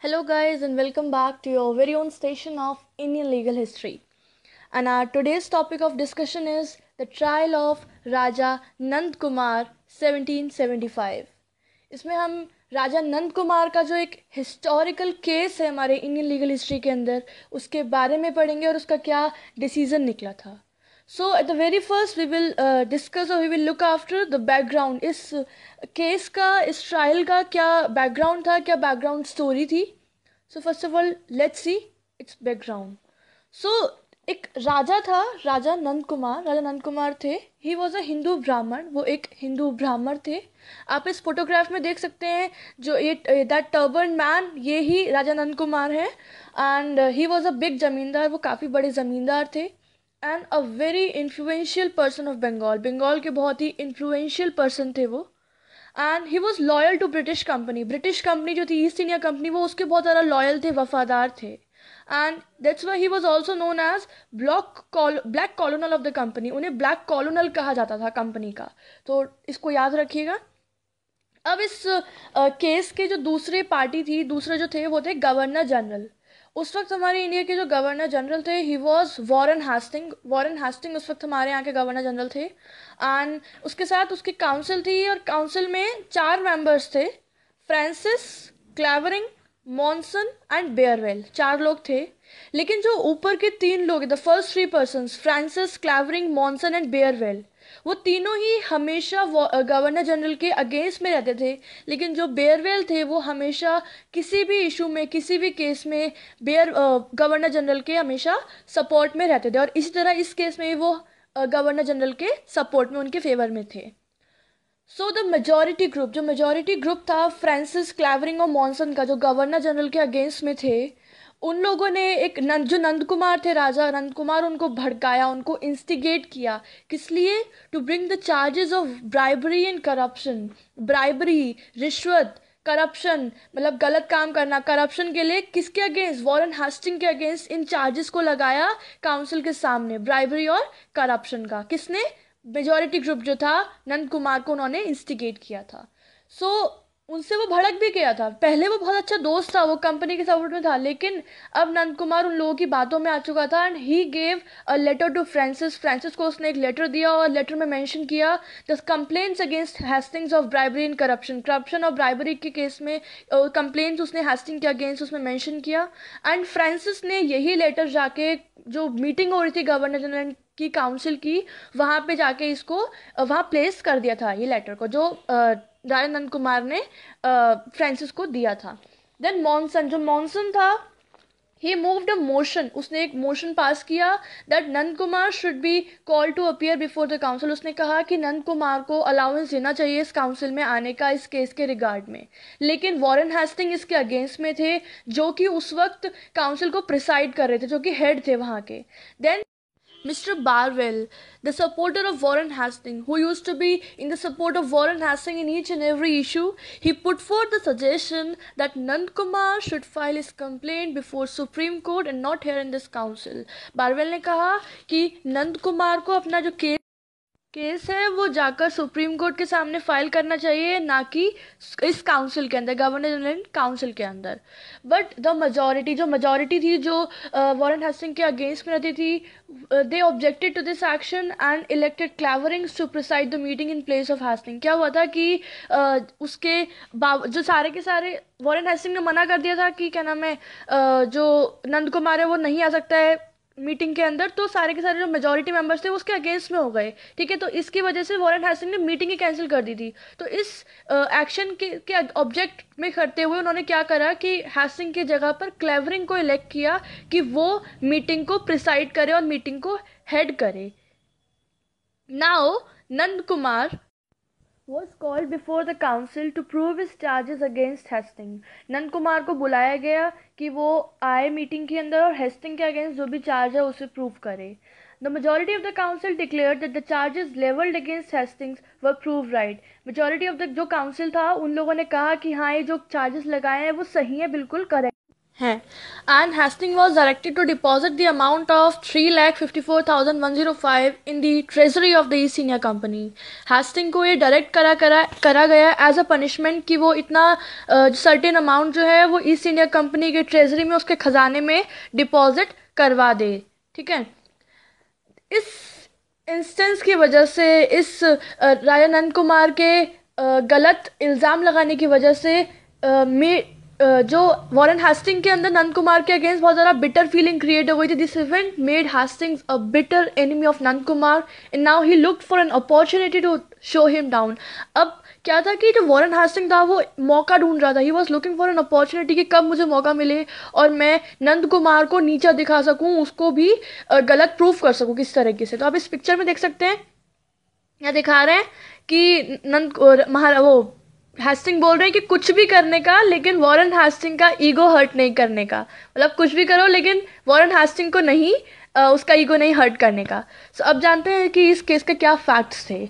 Hello guys and welcome back to your very own station of Indian legal history. And our today's topic of discussion is the trial of Raja Nand Kumar 1775. इसमें हम राजा नंद कुमार का जो एक historical case है हमारे Indian legal history के अंदर उसके बारे में पढ़ेंगे और उसका क्या डिसीज़न निकला था so at the very first we will discuss discuss or we will look after the इस केस का इस ट्रायल का क्या बैकग्राउंड था क्या बैकग्राउंड स्टोरी थी so first of all let's see it's background so एक राजा था राजा नंद कुमार राजा नंद कुमार थे ही वॉज अ हिंदू ब्राह्मण वो एक हिंदू ब्राह्मण थे आप इस फोटोग्राफ में देख सकते हैं जो ये दैट टर्बन मैन ये ही राजा नंद कुमार हैं and he was a big zamindar वो काफ़ी बड़े ज़मींदार थे and a very influential person of Bengal Bengal के बहुत ही इन्फ्लुएंशियल पर्सन थे वो and he was loyal to British company British company जो थी ईस्ट इंडिया कंपनी वो उसके बहुत ज़्यादा लॉयल थे वफादार थे and that's why he was also known as block black colonel of the company उन्हें ब्लैक कॉलोनल कहा जाता था कंपनी का तो इसको याद रखिएगा अब इस केस के जो दूसरे पार्टी थी दूसरे जो थे वो थे गवर्नर जनरल उस वक्त हमारे इंडिया के जो गवर्नर जनरल थे he was Warren Hastings Warren Hastings उस वक्त हमारे यहाँ के गवर्नर जनरल थे एंड उसके साथ उसकी काउंसिल थी और काउंसिल में चार मेंबर्स थे Francis Clavering Monson and Barwell चार लोग थे लेकिन जो ऊपर के तीन लोग the first three person Francis Clavering Monson and Barwell वो तीनों ही हमेशा गवर्नर जनरल के अगेंस्ट में रहते थे लेकिन जो बेयरवेल थे वो हमेशा किसी भी इशू में किसी भी केस में बेयर गवर्नर जनरल के हमेशा सपोर्ट में रहते थे और इसी तरह इस केस में वो गवर्नर जनरल के सपोर्ट में उनके फेवर में थे सो द मेजॉरिटी ग्रुप जो मेजॉरिटी ग्रुप था फ्रांसिस क्लैवरिंग और मॉनसन का जो गवर्नर जनरल के अगेंस्ट में थे उन लोगों ने एक नंद जो नंद कुमार थे राजा नंद कुमार उनको भड़काया उनको इंस्टिगेट किया किस लिए to bring the charges of bribery and corruption bribery रिश्वत करप्शन मतलब गलत काम करना करप्शन के लिए किसके अगेंस्ट वॉरन हास्टिंग के अगेंस्ट इन चार्जेस को लगाया काउंसिल के सामने ब्राइबरी और करप्शन का किसने मेजॉरिटी ग्रुप जो था नंद कुमार को उन्होंने इंस्टिगेट किया था सो so, उनसे वो भड़क भी गया था पहले वो बहुत अच्छा दोस्त था वो कंपनी के सपोर्ट में था लेकिन अब नंद कुमार उन लोगों की बातों में आ चुका था and he gave a letter to Francis Francis को उसने एक लेटर दिया और लेटर में मेंशन किया the complaints against Hastings of bribery and corruption corruption और ब्राइबरी के केस में कंप्लेंट्स uh, उसने हैस्टिंग के अगेंस्ट उसमें मैंशन किया एंड फ्रांसिस ने यही लेटर जाके जो मीटिंग हो रही थी गवर्नर जनरल की काउंसिल की वहाँ पे जाके इसको uh, वहाँ प्लेस कर दिया था ये लेटर को जो uh, दयानंद कुमार ने फ्रांसिस को दिया था देन मॉनसन जो मॉनसन था ही मूव्ड अ मोशन उसने एक मोशन पास किया that Nand Kumar should be call to appear before the council उसने कहा कि नंद कुमार को अलाउंस देना चाहिए इस काउंसिल में आने का इस केस के रिगार्ड में लेकिन वॉरन हेस्टिंग इसके अगेंस्ट में थे जो कि उस वक्त काउंसिल को प्रिसाइड कर रहे थे जो कि हेड थे वहाँ के then Mr. Barwell, the supporter of Warren Hastings, who used to be in the support of Warren Hastings in each and every issue, he put forth the suggestion that Nankumar should file his complaint before Supreme Court and not here in this council. Barwell कहा कि नंद कुमार को अपना जो case है वो जाकर supreme court के सामने फाइल करना चाहिए ना कि इस काउंसिल के अंदर गवर्नर जनरल काउंसिल के अंदर बट द मजॉरिटी जो मजॉरिटी थी जो वॉरन हसिंग के अगेंस्ट में रहती थी they objected to this action and elected Claverings to preside the meeting in place of Hasting क्या हुआ था कि uh, उसके जो सारे के सारे वॉरन हसिंग ने मना कर दिया था कि क्या नाम है uh, जो नंद कुमार है वो नहीं आ सकता है मीटिंग के अंदर तो सारे के सारे जो मेजोरिटी मेंबर्स थे उसके अगेंस्ट में हो गए ठीक है तो इसकी वजह से वॉरेन हैसिंग ने मीटिंग ही कैंसिल कर दी थी तो इस एक्शन के के ऑब्जेक्ट में करते हुए उन्होंने क्या करा कि हैसिंग की जगह पर क्लेवरिंग को इलेक्ट किया कि वो मीटिंग को प्रिसाइड करे और मीटिंग को हेड करे now Nand Kumar was called before the council to prove is charges against Hastings. Nand Kumar को बुलाया गया कि वो आए मीटिंग के अंदर और हेस्टिंग के अगेंस्ट जो भी चार्ज है उसे प्रूव करे the majority of the council declare that the charges levelled against Hastings were prove right majority of the जो काउंसिल था उन लोगों ने कहा कि हाँ ये जो चार्जेस लगाए हैं वो सही है बिल्कुल करेक्ट हैं and Hasting was directed to deposit the amount of three lakh fifty four thousand one zero five in the treasury of the East India Company Hasting को ये डायरेक्ट करा करा करा गया एज अ पनिशमेंट कि वो इतना सर्टेन uh, अमाउंट जो है वो ईस्ट इंडिया कंपनी के ट्रेजरी में उसके खजाने में डिपॉजिट करवा दे ठीक है इस इंस्टेंस की वजह से इस राजानंद कुमार के गलत इल्ज़ाम लगाने की वजह से मे जो वॉरन हास्टिंग के अंदर नंद कुमार के अगेंस्ट बहुत ज़्यादा बिटर फीलिंग क्रिएट हो गई थी this event made Hastings a bitter enemy of Nand Kumar and now he look for an opportunity to show him down अब क्या था कि जो वॉरन हास्टिंग था वो मौका ढूंढ रहा था he was looking for an opportunity कि कब मुझे मौका मिले और मैं नंद कुमार को नीचा दिखा सकूँ उसको भी गलत प्रूफ कर सकूँ किस तरीके से तो आप इस पिक्चर में देख सकते हैं या दिखा रहे हैं कि नंद महारा वो हेस्टिंग बोल रहे हैं कि कुछ भी करने का लेकिन वॉरेन हेस्टिंग का ईगो हर्ट नहीं करने का मतलब कुछ भी करो लेकिन वॉरेन हेस्टिंग को नहीं आ, उसका ईगो नहीं हर्ट करने का सो so, अब जानते हैं कि इस केस के क्या फैक्ट्स थे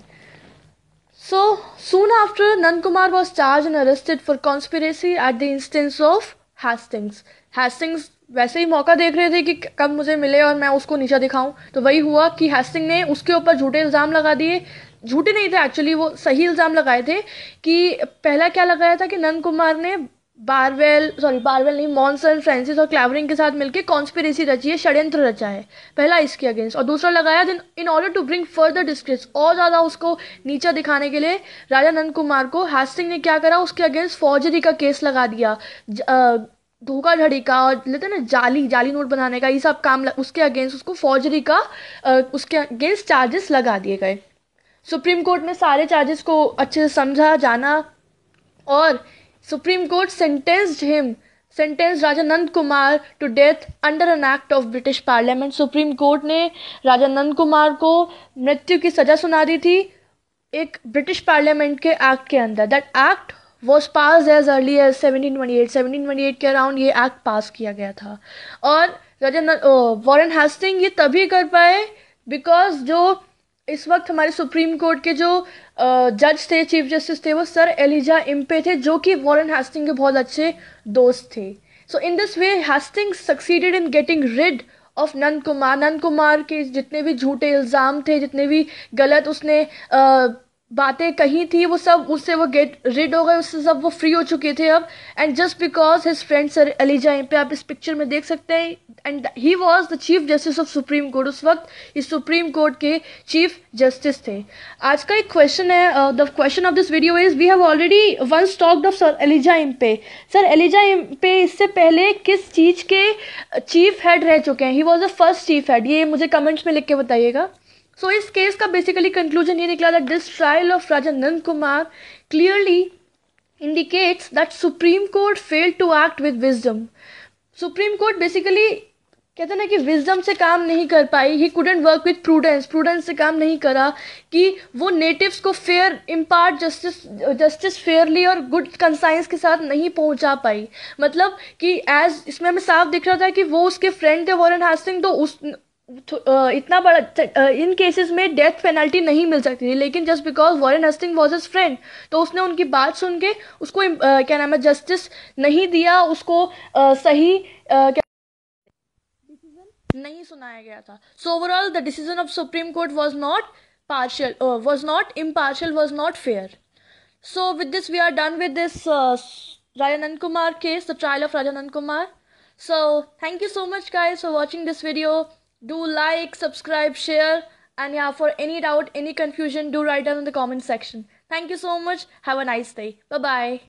so soon after Nand Kumar was charge and arrested for conspiracy at the instance of Hastings Hastings वैसे ही मौका देख रहे थे कि कब मुझे मिले और मैं उसको नीचा दिखाऊं तो वही हुआ कि हैस्टिंग ने उसके ऊपर झूठे इल्ज़ाम लगा दिए झूठे नहीं थे एक्चुअली वो सही इल्ज़ाम लगाए थे कि पहला क्या लगाया था कि नंद कुमार ने बारवेल सॉरी बारवेल नहीं मॉनसन फ्रांसिस और क्लैवरिंग के साथ मिलकर कॉन्स्पिरेसी रची है षड्यंत्र रचा है पहला इसके अगेंस्ट और दूसरा लगाया दिन in order to bring further disgrace और ज़्यादा उसको नीचा दिखाने के लिए राजा नंद कुमार को हास्टिंग ने क्या करा उसके अगेंस्ट फौजरी का केस लगा दिया धोखाधड़ी का और लेते हैं ना जाली जाली नोट बनाने का ये सब काम उसके अगेंस्ट उसको फौजरी का उसके अगेंस्ट चार्जेस लगा दिए गए सुप्रीम कोर्ट में सारे चार्जेस को अच्छे से समझा जाना और supreme court sentenced him sentence Rajanand Kumar to death under an act of British parliament supreme court ने राजानंद कुमार को मृत्यु की सजा सुना दी थी एक ब्रिटिश पार्लियामेंट के एक्ट के अंदर that act was pass as early as seventeen twenty eight seventeen twenty eight के अराउंड ये एक्ट पास किया गया था और राजा वॉरन हास्टिंग ये तभी कर पाए बिकॉज जो इस वक्त हमारे सुप्रीम कोर्ट के जो जज थे चीफ जस्टिस थे वो सर एलिजा इम्पे थे जो कि वॉरन हास्टिंग के बहुत अच्छे दोस्त थे so in this way Hasting succeeded in getting rid of Nand Kumar Nand Kumar के जितने भी झूठे इल्ज़ाम थे जितने भी गलत उसने uh, बातें कही थी वो सब उससे वो गेट रिड हो गए उससे सब वो फ्री हो चुके थे अब and just because his friend sir Elijah Impey आप इस पिक्चर में देख सकते हैं and he was the chief justice of supreme court उस वक्त इस सुप्रीम कोर्ट के चीफ जस्टिस थे आज का एक क्वेश्चन है the question of this video is we have already one stocked of sir Elijah Impey sir Elijah Impey इससे पहले किस चीज के चीफ हेड रह चुके हैं he was the first chief head ये मुझे कमेंट्स में लिख के बताइएगा सो इस केस का बेसिकली कंक्लूजन ये निकला था this trial of Raja Nand Kumar clearly indicates that supreme court fail to act with wisdom supreme court basically कहते ना कि विजडम से काम नहीं कर पाई he couldn't work with prudence prudence से काम नहीं करा कि वो नेटिव्स को fair impart justice justice fairly और गुड कंसाइंस के साथ नहीं पहुंचा पाई मतलब कि एज इसमें हमें साफ दिख रहा था कि वो उसके फ्रेंड थे वॉरन हास्टिंग तो उस तो, इतना बड़ा इन केसेस में डेथ पेनल्टी नहीं मिल सकती थी लेकिन just because Warren Hasting was is friend तो उसने उनकी बात सुन के उसको क्या नाम है जस्टिस नहीं दिया उसको सही क्या डिसीजन नहीं सुनाया गया था so overall the decision of supreme court was not partial was not impartial was not fair so with this we are done with this Rajanand Kumar case the trial of Rajanand Kumar so thank you so much guys for watching this video do like subscribe share and yeah for any doubt any confusion do write down in the comment section thank you so much have a nice day bye bye